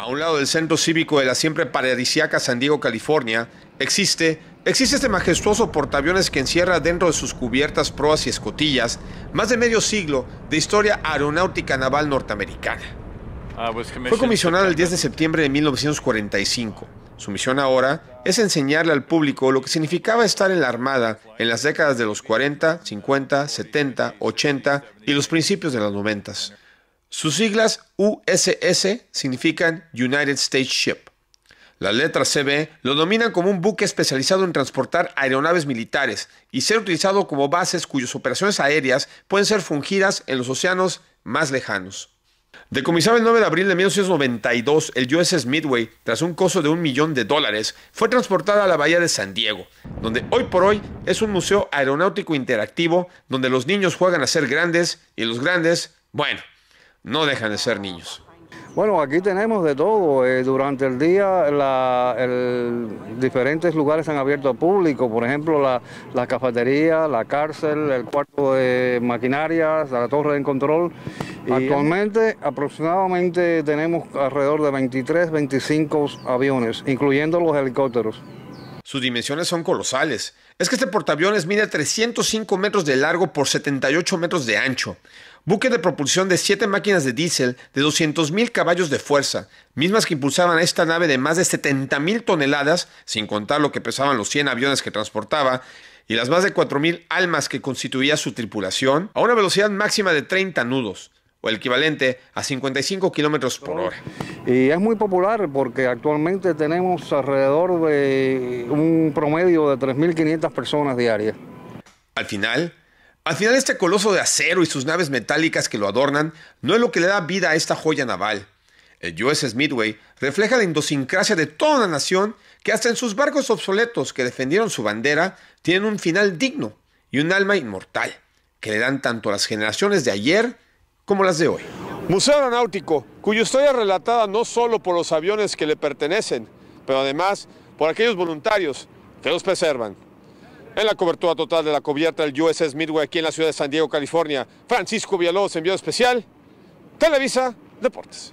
A un lado del centro cívico de la siempre paradisiaca San Diego, California, existe Existe este majestuoso portaaviones que encierra dentro de sus cubiertas, proas y escotillas más de medio siglo de historia aeronáutica naval norteamericana. Ah, pues Fue comisionado el 10 de septiembre de 1945. Su misión ahora es enseñarle al público lo que significaba estar en la Armada en las décadas de los 40, 50, 70, 80 y los principios de las 90. Sus siglas USS significan United States Ship. La letra CB lo denominan como un buque especializado en transportar aeronaves militares y ser utilizado como bases cuyas operaciones aéreas pueden ser fungidas en los océanos más lejanos. Decomisado el 9 de abril de 1992, el USS Midway, tras un costo de un millón de dólares, fue transportado a la bahía de San Diego, donde hoy por hoy es un museo aeronáutico interactivo donde los niños juegan a ser grandes y los grandes, bueno, no dejan de ser niños. Bueno, aquí tenemos de todo. Eh, durante el día la, diferentes lugares han abierto al público, por ejemplo la, cafetería, la cárcel, el cuarto de maquinarias, la torre de control. Actualmente aproximadamente tenemos alrededor de 23, 25 aviones, incluyendo los helicópteros. Sus dimensiones son colosales. Es que este portaaviones mide 305 metros de largo por 78 metros de ancho buque de propulsión de 7 máquinas de diésel de 200.000 caballos de fuerza, mismas que impulsaban a esta nave de más de 70.000 toneladas, sin contar lo que pesaban los 100 aviones que transportaba, y las más de 4.000 almas que constituía su tripulación, a una velocidad máxima de 30 nudos o el equivalente a 55 kilómetros por hora. Y es muy popular porque actualmente tenemos alrededor de un promedio de 3.500 personas diarias. Al final, al final este coloso de acero y sus naves metálicas que lo adornan no es lo que le da vida a esta joya naval. El USS Midway refleja la idiosincrasia de toda una nación que hasta en sus barcos obsoletos que defendieron su bandera tienen un final digno y un alma inmortal que le dan tanto a las generaciones de ayer como las de hoy. Museo Aeronáutico, cuya historia es relatada no solo por los aviones que le pertenecen, pero además por aquellos voluntarios que los preservan. En la cobertura total de la cubierta del USS Midway aquí en la ciudad de San Diego, California, Francisco Villalobos, enviado especial, Televisa Deportes.